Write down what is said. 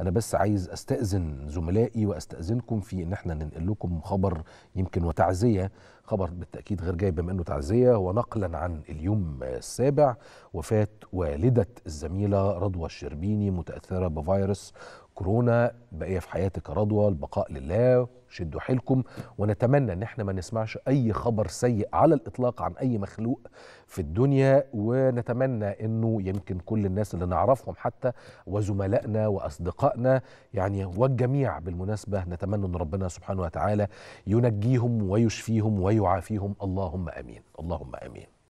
انا بس عايز استاذن زملائي واستاذنكم في ان احنا ننقل لكم خبر يمكن وتعزيه خبر بالتاكيد غير جاي بما انه تعزيه ونقلا عن اليوم السابع وفاه والده الزميله رضوى الشربيني متاثره بفيروس كورونا بقية في حياتك رضوى البقاء لله شدوا حيلكم ونتمنى ان احنا ما نسمعش اي خبر سيء على الاطلاق عن اي مخلوق في الدنيا ونتمنى انه يمكن كل الناس اللي نعرفهم حتى وزملائنا واصدقائنا يعني والجميع بالمناسبه نتمنى ان ربنا سبحانه وتعالى ينجيهم ويشفيهم ويعافيهم اللهم امين اللهم امين